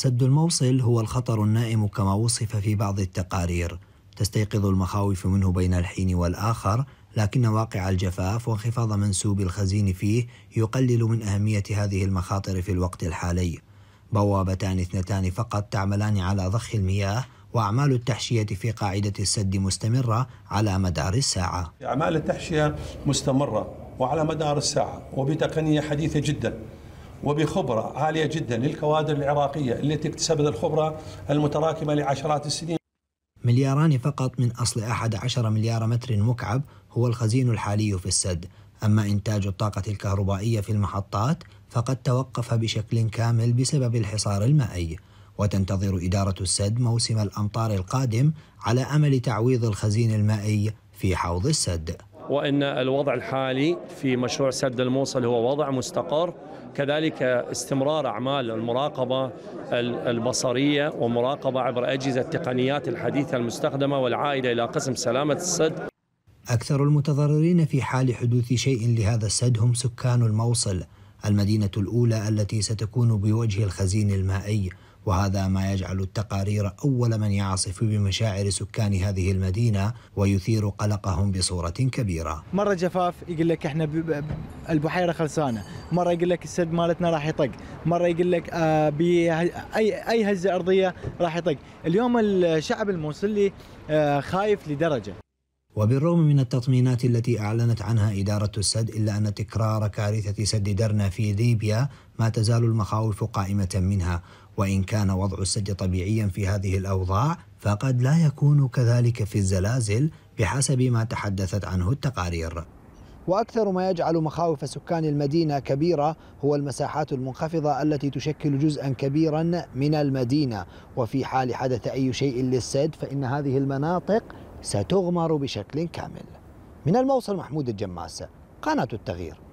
سد الموصل هو الخطر النائم كما وصف في بعض التقارير تستيقظ المخاوف منه بين الحين والآخر لكن واقع الجفاف وانخفاض منسوب الخزين فيه يقلل من أهمية هذه المخاطر في الوقت الحالي بوابتان اثنتان فقط تعملان على ضخ المياه وأعمال التحشية في قاعدة السد مستمرة على مدار الساعة أعمال التحشية مستمرة وعلى مدار الساعة وبتقنية حديثة جداً وبخبرة عالية جدا للكوادر العراقية التي اكتسبت الخبرة المتراكمة لعشرات السنين ملياران فقط من أصل 11 مليار متر مكعب هو الخزين الحالي في السد أما إنتاج الطاقة الكهربائية في المحطات فقد توقف بشكل كامل بسبب الحصار المائي وتنتظر إدارة السد موسم الأمطار القادم على أمل تعويض الخزين المائي في حوض السد وأن الوضع الحالي في مشروع سد الموصل هو وضع مستقر كذلك استمرار أعمال المراقبة البصرية ومراقبة عبر أجهزة التقنيات الحديثة المستخدمة والعائدة إلى قسم سلامة السد أكثر المتضررين في حال حدوث شيء لهذا السد هم سكان الموصل المدينة الأولى التي ستكون بوجه الخزين المائي وهذا ما يجعل التقارير أول من يعصف بمشاعر سكان هذه المدينة ويثير قلقهم بصورة كبيرة مرة جفاف يقول لك احنا البحيرة خلصانة مرة يقول لك السد مالتنا راح يطق مرة يقول لك آه، أي, أي هزة أرضية راح يطق اليوم الشعب الموصلي آه، خايف لدرجة وبالرغم من التطمينات التي أعلنت عنها إدارة السد إلا أن تكرار كارثة سد درنا في ليبيا ما تزال المخاوف قائمة منها وإن كان وضع السد طبيعيا في هذه الأوضاع فقد لا يكون كذلك في الزلازل بحسب ما تحدثت عنه التقارير واكثر ما يجعل مخاوف سكان المدينه كبيره هو المساحات المنخفضه التي تشكل جزءا كبيرا من المدينه وفي حال حدث اي شيء للسد فان هذه المناطق ستغمر بشكل كامل من الموصل محمود الجماس قناة التغيير